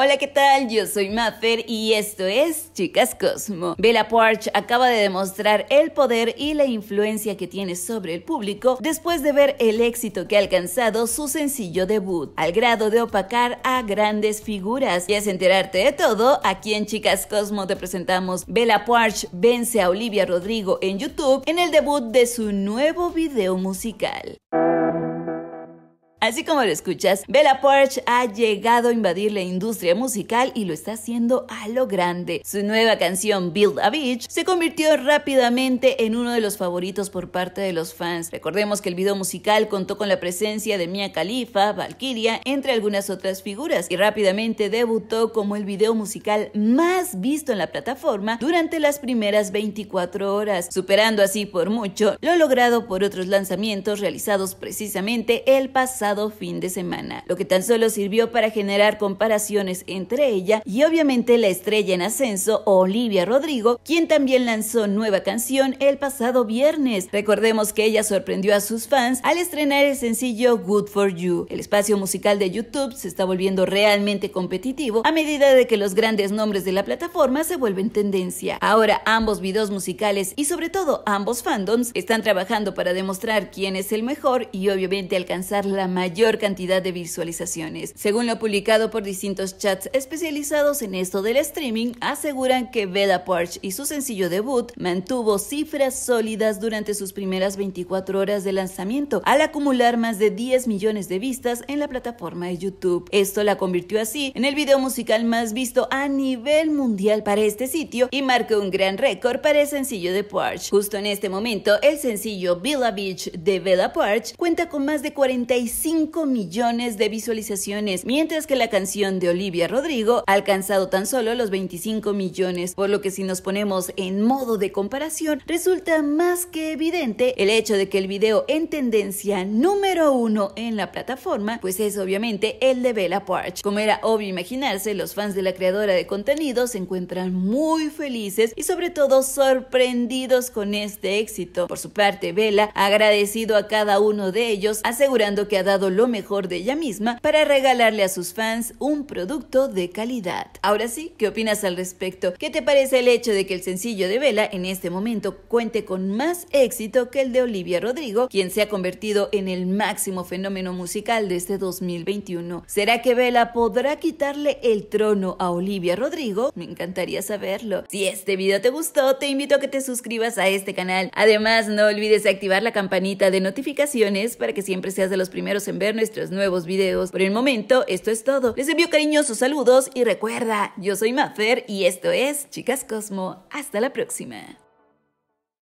Hola, ¿qué tal? Yo soy Maffer y esto es Chicas Cosmo. Bella Porch acaba de demostrar el poder y la influencia que tiene sobre el público después de ver el éxito que ha alcanzado su sencillo debut, al grado de opacar a grandes figuras. Y es enterarte de todo, aquí en Chicas Cosmo te presentamos Bella Porch vence a Olivia Rodrigo en YouTube en el debut de su nuevo video musical. Así como lo escuchas, Bella porsche ha llegado a invadir la industria musical y lo está haciendo a lo grande. Su nueva canción Build a Beach se convirtió rápidamente en uno de los favoritos por parte de los fans. Recordemos que el video musical contó con la presencia de Mia Khalifa, Valkyria, entre algunas otras figuras y rápidamente debutó como el video musical más visto en la plataforma durante las primeras 24 horas, superando así por mucho lo logrado por otros lanzamientos realizados precisamente el pasado fin de semana, lo que tan solo sirvió para generar comparaciones entre ella y obviamente la estrella en ascenso Olivia Rodrigo, quien también lanzó nueva canción el pasado viernes. Recordemos que ella sorprendió a sus fans al estrenar el sencillo Good for You. El espacio musical de YouTube se está volviendo realmente competitivo a medida de que los grandes nombres de la plataforma se vuelven tendencia. Ahora ambos videos musicales y sobre todo ambos fandoms están trabajando para demostrar quién es el mejor y obviamente alcanzar la mayor mayor cantidad de visualizaciones. Según lo publicado por distintos chats especializados en esto del streaming, aseguran que Bella Porch y su sencillo debut mantuvo cifras sólidas durante sus primeras 24 horas de lanzamiento, al acumular más de 10 millones de vistas en la plataforma de YouTube. Esto la convirtió así en el video musical más visto a nivel mundial para este sitio y marcó un gran récord para el sencillo de Porch. Justo en este momento, el sencillo Villa Beach de Bella Porch cuenta con más de 45 millones de visualizaciones, mientras que la canción de Olivia Rodrigo ha alcanzado tan solo los 25 millones, por lo que si nos ponemos en modo de comparación, resulta más que evidente el hecho de que el video en tendencia número uno en la plataforma, pues es obviamente el de Bella Porch. Como era obvio imaginarse, los fans de la creadora de contenido se encuentran muy felices y sobre todo sorprendidos con este éxito. Por su parte, Bella ha agradecido a cada uno de ellos, asegurando que ha dado lo mejor de ella misma para regalarle a sus fans un producto de calidad. Ahora sí, ¿qué opinas al respecto? ¿Qué te parece el hecho de que el sencillo de Vela en este momento cuente con más éxito que el de Olivia Rodrigo, quien se ha convertido en el máximo fenómeno musical de este 2021? ¿Será que Vela podrá quitarle el trono a Olivia Rodrigo? Me encantaría saberlo. Si este video te gustó, te invito a que te suscribas a este canal. Además, no olvides activar la campanita de notificaciones para que siempre seas de los primeros en ver nuestros nuevos videos. Por el momento, esto es todo. Les envío cariñosos saludos y recuerda, yo soy Mafer y esto es Chicas Cosmo. Hasta la próxima.